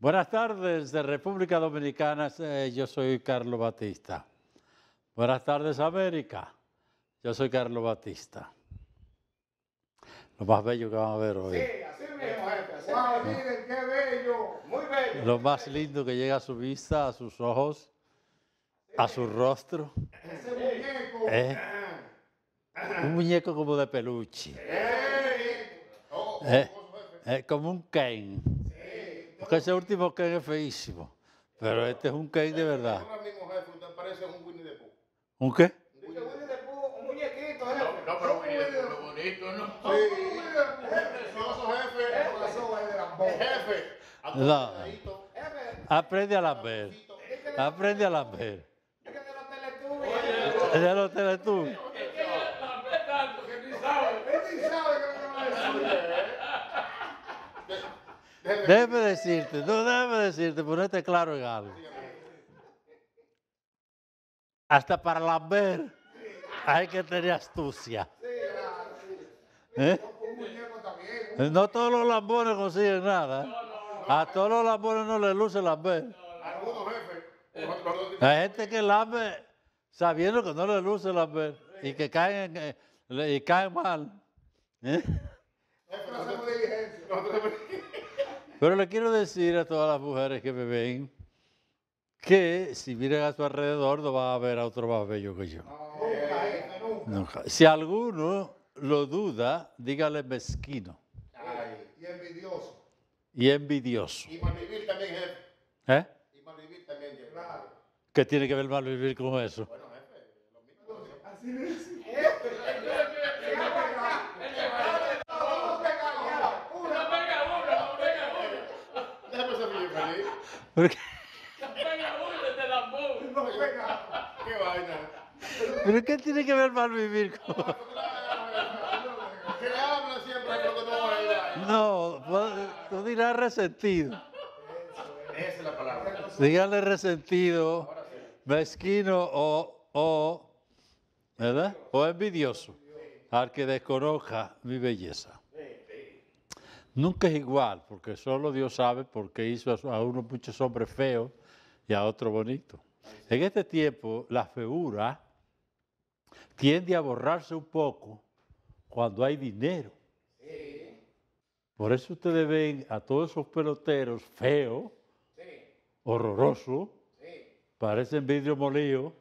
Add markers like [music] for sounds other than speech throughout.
Buenas tardes de República Dominicana, eh, yo soy Carlos Batista. Buenas tardes América, yo soy Carlos Batista. Lo más bello que vamos a ver hoy. Sí, así mismo, Miren, qué bello, muy bello. Lo más lindo que llega a su vista, a sus ojos, a su rostro. Ese muñeco. Eh, un muñeco como de peluche. Oh, ¿Eh? Oh, oh, eh, como un Ken. Porque ese último que es feísimo. Pero este es un cake de verdad. un qué? Un muñequito, No, no ¿no? Aprende a ver. Aprende a lamber. Es los De los teletubbies. Debe decirte, no, debe decirte, ponete claro en algo. Hasta para lamber hay que tener astucia. ¿Eh? No todos los lambones consiguen nada. A todos los lambones no les luce lamber. Hay gente que lambe sabiendo que no les luce lamber y que caen, y caen mal. ¿Eh? Pero le quiero decir a todas las mujeres que me ven que si miran a su alrededor no va a haber a otro más bello que yo. Si alguno lo duda, dígale mezquino. y envidioso. Y envidioso. Y malvivir también, jefe. ¿Eh? Y malvivir también, jefe. ¿Qué tiene que ver malvivir con eso? Bueno, jefe, lo mismo. Así es. Porque... ¿Qué vaina? ¿Pero qué tiene que ver mal vivir con.? Que siempre no No, pues, tú dirás resentido. Esa es la palabra. Dígale resentido, mezquino o, o, ¿verdad? o envidioso al que desconozca mi belleza. Nunca es igual, porque solo Dios sabe por qué hizo a unos muchos hombres feos y a otro bonitos. En este tiempo, la feura tiende a borrarse un poco cuando hay dinero. Por eso ustedes ven a todos esos peloteros feos, horrorosos, parecen vidrio molido.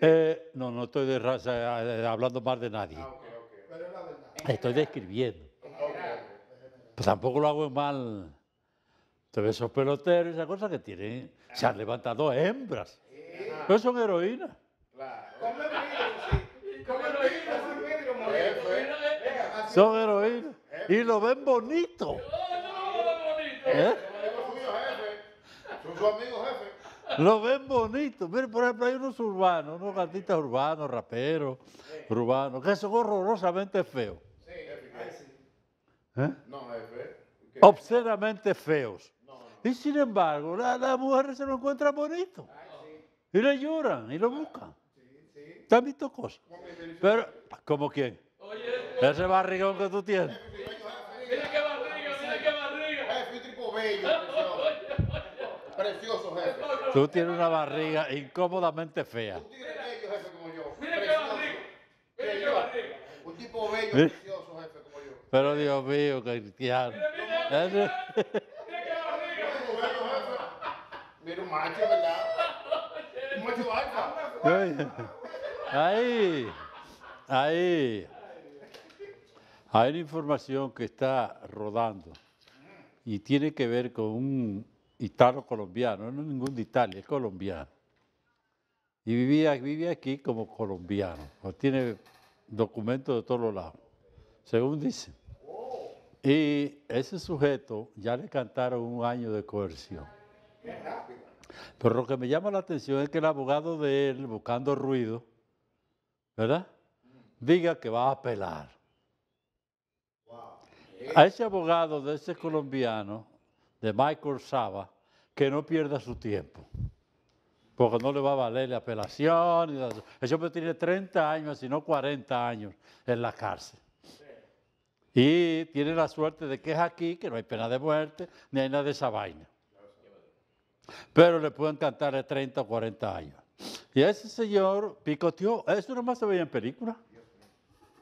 Eh, no, no estoy eh, hablando más de nadie. Ah, estoy describiendo. Pues tampoco lo hago mal. todos esos peloteros y esas cosas que tienen, se han levantado hembras. no son heroínas. Eh. Son heroínas. Eh. Y lo ven bonito. Lo ven bonito. Miren, por ejemplo, hay unos urbanos, unos gatitas urbanos, raperos, urbanos, que son horrorosamente feos. ¿Eh? No, Obscenamente feos. Y sin embargo, las la mujeres se lo encuentran bonito. Ah, y le lloran y lo buscan. Ah, sí, sí. ¿Te han visto cosas? Pero, ¿como quién? Eh. Ese barrigón que tú tienes. Mira qué barriga, mira qué barriga. Jefe, un tipo bello. Precioso, [laughs] jefe. Tú tienes una barriga incómodamente fea. Tú tienes bello, jefe, como yo. Mira qué barriga. Mira qué barriga. Un tipo bello. Pero Dios mío, cristiano. Ahí, ahí. Hay una información que está rodando y tiene que ver con un italo colombiano, no es ningún de Italia, es colombiano. Y vivía, vivía aquí como colombiano, tiene documentos de todos los lados según dice, Y ese sujeto ya le cantaron un año de coerción. Pero lo que me llama la atención es que el abogado de él, buscando ruido, ¿verdad? Diga que va a apelar. A ese abogado de ese colombiano, de Michael Saba, que no pierda su tiempo. Porque no le va a valer la apelación. Ese hombre tiene 30 años, si no 40 años en la cárcel. Y tiene la suerte de que es aquí, que no hay pena de muerte, ni hay nada de esa vaina. Pero le pueden cantar de 30 o 40 años. Y ese señor picoteó, eso nomás se veía en película.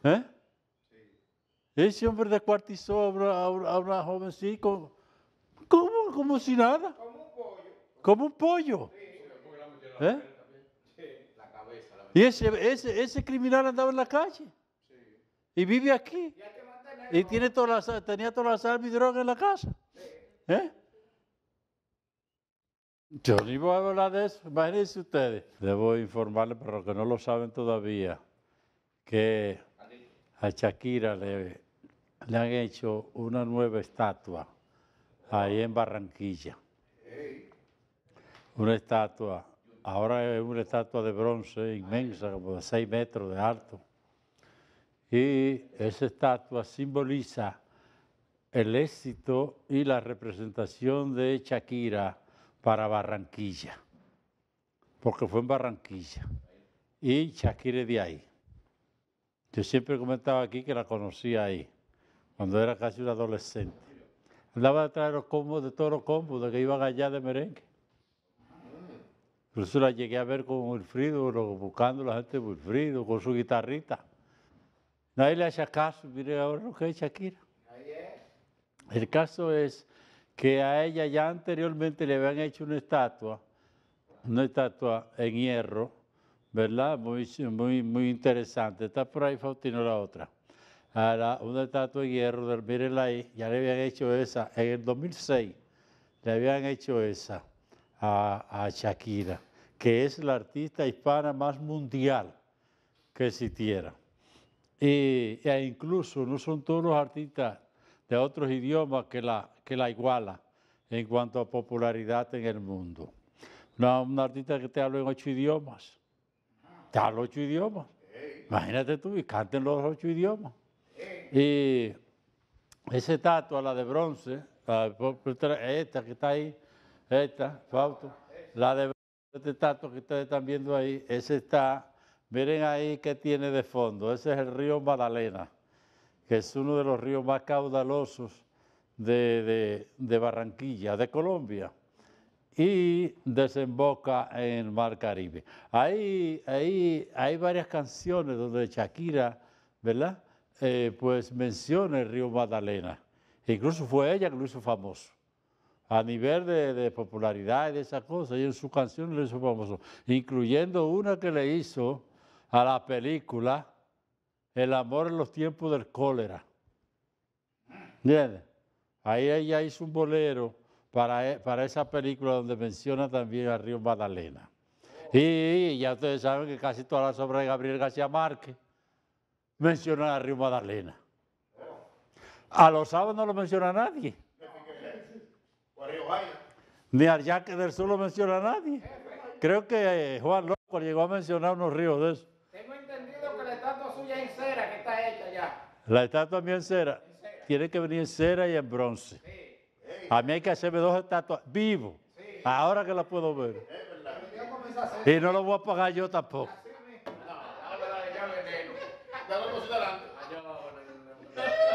¿Eh? Ese hombre de a una, a una jovencita como, como si nada. Como un pollo. Como un pollo. ¿Eh? Y ese, ese, ese criminal andaba en la calle. Y vive aquí. Y tiene todas tenía todas las sal en la casa. ¿Eh? Yo ni voy a hablar de eso, imagínense ustedes. Debo informarles, para los que no lo saben todavía, que a Shakira le, le han hecho una nueva estatua ahí en Barranquilla. Una estatua, ahora es una estatua de bronce inmensa, como de seis metros de alto y esa estatua simboliza el éxito y la representación de Shakira para Barranquilla, porque fue en Barranquilla y Shakira de ahí. Yo siempre comentaba aquí que la conocía ahí, cuando era casi un adolescente. Andaba detrás de los combos, de todos los combos, de que iban allá de merengue. Por eso la llegué a ver con Wilfrido, buscando la gente de Wilfrido, con su guitarrita. Nadie le hace caso, mire ahora lo que es Shakira. El caso es que a ella ya anteriormente le habían hecho una estatua, una estatua en hierro, ¿verdad? Muy, muy, interesante. Está por ahí Faustino la otra. una estatua en hierro, del, mírenla ahí, ya le habían hecho esa. En el 2006 le habían hecho esa a Shakira, que es la artista hispana más mundial que existiera e incluso no son todos los artistas de otros idiomas que la, que la iguala en cuanto a popularidad en el mundo. no un artista que te habla en ocho idiomas. Te habla ocho idiomas. Imagínate tú, y canten los ocho idiomas. Y esa estatua, la de bronce, esta que está ahí, esta, Fausto, la de bronce, esta que ustedes están viendo ahí, esa está Miren ahí qué tiene de fondo. Ese es el río Magdalena, que es uno de los ríos más caudalosos de, Barranquilla, de Colombia, y desemboca en el Mar Caribe. Ahí, ahí hay varias canciones donde Shakira, ¿verdad? Eh, pues menciona el río Magdalena. Incluso fue ella que lo hizo famoso. A nivel de, de popularidad y de esas cosas, y en su canción lo hizo famoso, incluyendo una que le hizo a la película El amor en los tiempos del cólera. Bien, Ahí ella hizo un bolero para, e, para esa película donde menciona también a Río Magdalena. Y, ya ustedes saben que casi todas las obras de Gabriel García Márquez menciona a Río Magdalena. A los sábados no lo menciona nadie. Ni al Yaque del Sur lo menciona nadie. Creo que eh, Juan López llegó a mencionar unos ríos de eso. La estatua mía en cera. Tiene que venir en cera y en bronce. A mí hay que hacerme dos estatuas vivo. Ahora que la puedo ver. Y no lo voy a pagar yo tampoco.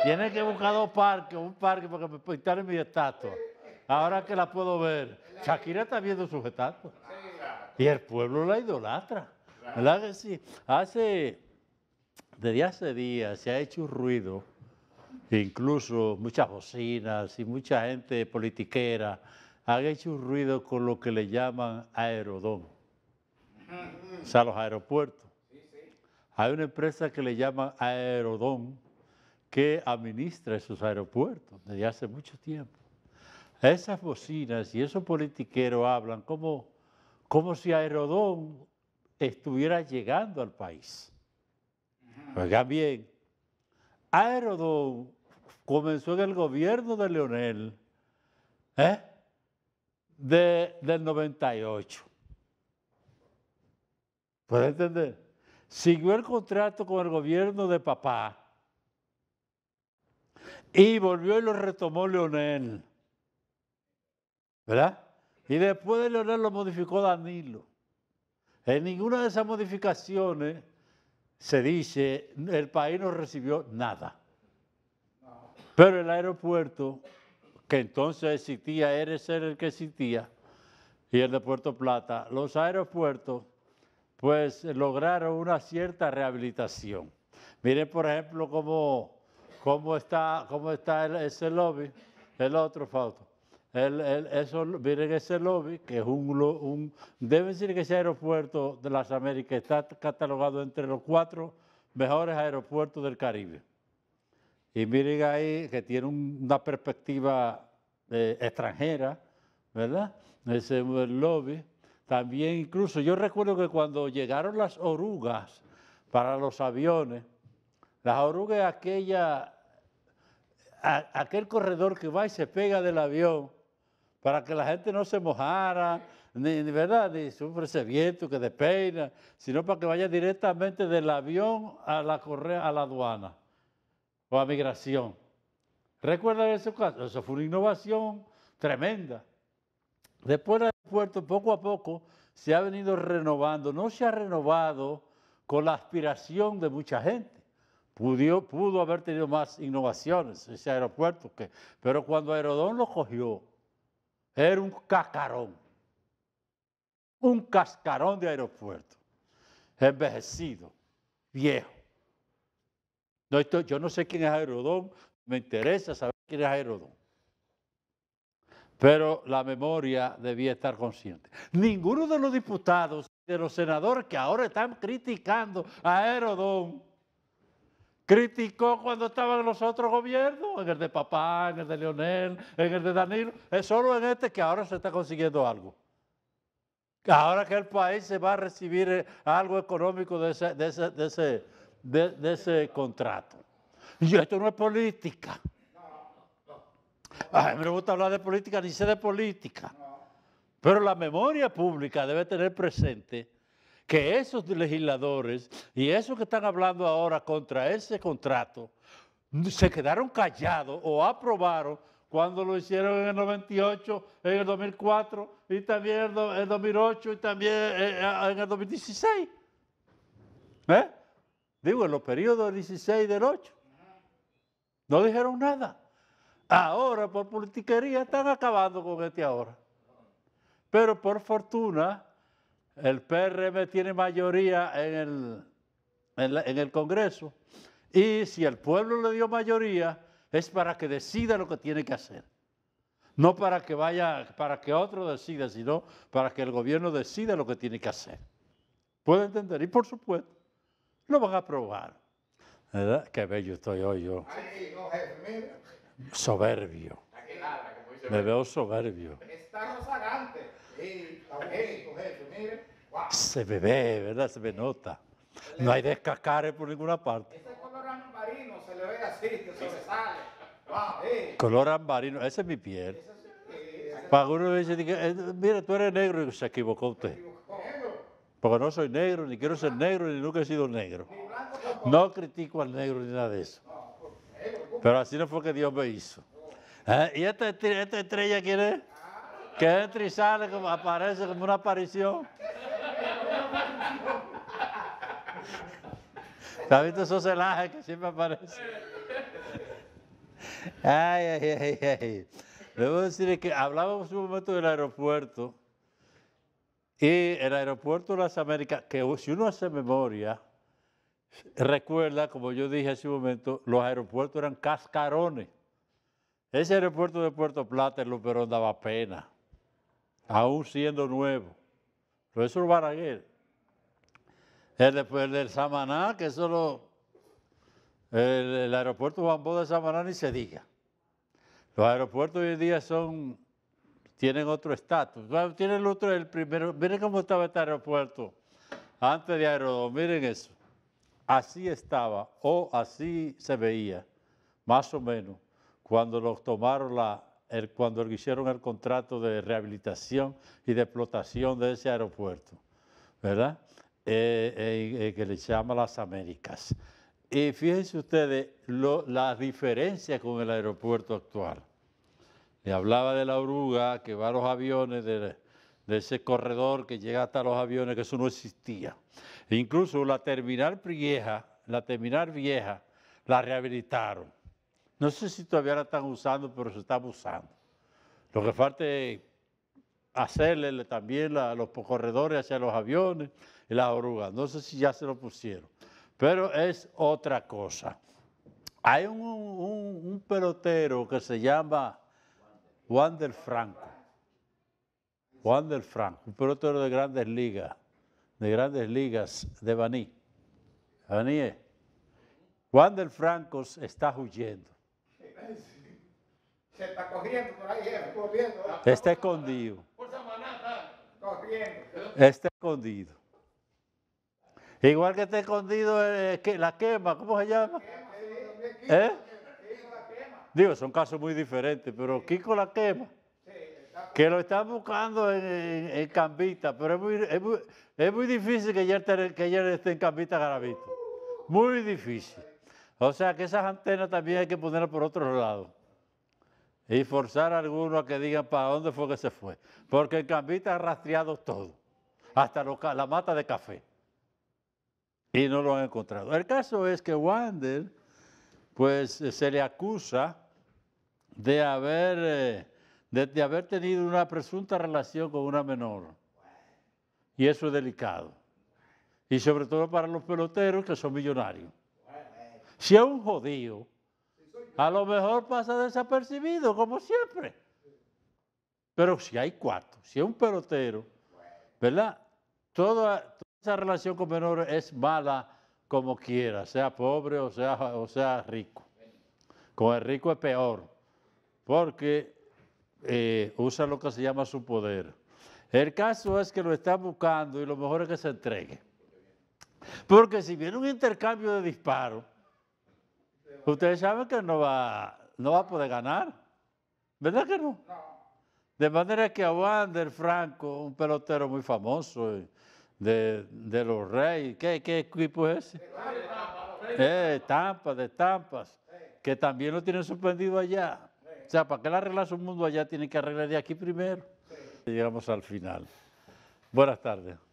Tiene que buscar dos parques, un parque para que me pintaran mi estatua. Ahora que la puedo ver. Shakira está viendo sus estatuas. Y el pueblo la idolatra. ¿Verdad que sí? Hace desde hace días se ha hecho un ruido, incluso muchas bocinas y mucha gente politiquera han hecho un ruido con lo que le llaman aerodón. O sea, los aeropuertos. Hay una empresa que le llaman Aerodón que administra esos aeropuertos desde hace mucho tiempo. Esas bocinas y esos politiqueros hablan como, como si Aerodón estuviera llegando al país. Oigan bien, Aerodón comenzó en el gobierno de Leonel, ¿eh? de, del 98. ¿Puede entender? Siguió el contrato con el gobierno de papá y volvió y lo retomó Leonel. ¿Verdad? Y después de Leonel lo modificó Danilo. En ninguna de esas modificaciones se dice, el país no recibió nada. Pero el aeropuerto, que entonces existía, era el que existía, y el de Puerto Plata, los aeropuertos, pues lograron una cierta rehabilitación. Miren, por ejemplo, cómo, cómo está, cómo está ese lobby, el otro, foto miren ese lobby, que es un, un... Debe decir que ese aeropuerto de las Américas está catalogado entre los cuatro mejores aeropuertos del Caribe. Y miren ahí que tiene una perspectiva eh, extranjera, ¿verdad? Ese lobby. También incluso, yo recuerdo que cuando llegaron las orugas para los aviones, las orugas aquella aquel corredor que va y se pega del avión para que la gente no se mojara, ni, ¿verdad? ni sufre viento que despeina, sino para que vaya directamente del avión a la correa, a la aduana o a migración. ¿Recuerdan ese caso? Eso fue una innovación tremenda. Después del aeropuerto, poco a poco, se ha venido renovando. No se ha renovado con la aspiración de mucha gente. pudo haber tenido más innovaciones ese aeropuerto, pero cuando Aerodón lo cogió, era un cascarón, un cascarón de aeropuerto, envejecido, viejo. No, yo no sé quién es Aerodón, me interesa saber quién es Aerodón. Pero la memoria debía estar consciente. Ninguno de los diputados, de los senadores que ahora están criticando a Aerodón, Criticó cuando estaban los otros gobiernos, en el de papá, en el de Leonel, en el de Danilo. Es solo en este que ahora se está consiguiendo algo. Ahora que el país se va a recibir eh, algo económico de ese, de de ese, contrato. Y esto no es política. A mí me gusta hablar de política, ni sé de política. Pero la memoria pública debe tener presente que esos legisladores y esos que están hablando ahora contra ese contrato se quedaron callados o aprobaron cuando lo hicieron en el 98, en el 2004 y también en el 2008 y también eh, eh, en el 2016. ¿Eh? Digo, en los periodos del 16 y del 8. No dijeron nada. Ahora, por politiquería, están acabando con este ahora. Pero por fortuna, el PRM tiene mayoría en el, en, el Congreso y si el pueblo le dio mayoría es para que decida lo que tiene que hacer. No para que vaya, para que otro decida, sino para que el gobierno decida lo que tiene que hacer. ¿Puede entender? Y por supuesto, lo van a aprobar. ¿Verdad? Qué bello estoy hoy yo. Soberbio. Me veo soberbio. Está también se ve, ¿verdad? Se me nota. No hay descascares por ninguna parte. Ese color ambarino se le ve así, que sobresale. Eh. Color ambarino, esa es mi piel. Para uno dice, eh, mira, tú eres negro y se equivocó usted. Porque no soy negro, ni quiero ser negro, ni nunca he sido negro. No critico al negro ni nada de eso. Pues, Pero así no fue que Dios me hizo. ¿Eh? ¿Y esta, estrella quién es? Ah. Que entra y sale, como, aparece como una aparición. ¿Has visto esos celajes que siempre aparecen? Ay, ay, ay, ay. Debo decir que hablábamos un momento del aeropuerto y el aeropuerto de las Américas, que si uno hace memoria, recuerda, como yo dije hace un momento, los aeropuertos eran cascarones. Ese aeropuerto de Puerto Plata, el Luperón, daba pena, aún siendo nuevo. Pero eso es Baraguer, el, del Samaná, que solo el, aeropuerto Juan Bó de Samaná ni se diga. Los aeropuertos hoy en día son, tienen otro estatus. Tienen otro, el primero. Miren cómo estaba este aeropuerto antes de Aerodón. Miren eso. Así estaba, o así se veía, más o menos, cuando los tomaron la, el, cuando hicieron el contrato de rehabilitación y de explotación de ese aeropuerto. ¿Verdad? Eh, eh, eh, que le llama las Américas. Y fíjense ustedes la diferencia con el aeropuerto actual. Le hablaba de la oruga que va a los aviones, de, ese corredor que llega hasta los aviones, que eso no existía. E incluso la terminal vieja, la terminal vieja, la rehabilitaron. No sé si todavía la están usando, pero se está usando. Lo que falta es hacerle también los corredores hacia los aviones, la oruga. No sé si ya se lo pusieron, pero es otra cosa. Hay un, pelotero que se llama Juan del Franco. Juan del Franco, un pelotero de grandes ligas, de grandes ligas de Baní. Baní Juan del Franco está huyendo. Se está ahí, eh, Está escondido. Está escondido. Igual que está escondido eh, la quema, ¿cómo se llama? ¿Eh? Digo, son casos muy diferentes, pero Kiko la quema. Que lo están buscando en, Cambita, pero es muy, difícil que ayer, esté en Cambita Garavito. Muy difícil. O sea que esas antenas también hay que ponerlas por otro lado. Y forzar a algunos a que digan para dónde fue que se fue. Porque en Cambita ha rastreado todo. Hasta la mata de café y no lo han encontrado. El caso es que Wander, pues eh, se le acusa de haber, eh, de, haber tenido una presunta relación con una menor. Y eso es delicado. Y sobre todo para los peloteros que son millonarios. Si es un jodido, a lo mejor pasa desapercibido, como siempre. Pero si hay cuatro, si es un pelotero, ¿verdad? Todo, esa relación con menores es mala como quiera, sea pobre o sea, o sea rico. Con el rico es peor, porque eh, usa lo que se llama su poder. El caso es que lo está buscando y lo mejor es que se entregue. Porque si viene un intercambio de disparos, ustedes saben que no va, no va a poder ganar. ¿Verdad que no? De manera que a Wander Franco, un pelotero muy famoso, eh, de, de los Reyes. ¿Qué, qué equipo es ese? Eh, Tampa, de Tampas, que también lo tienen suspendido allá. O sea, para que le arregles un mundo allá, tiene que arreglar de aquí primero. Llegamos al final. Buenas tardes.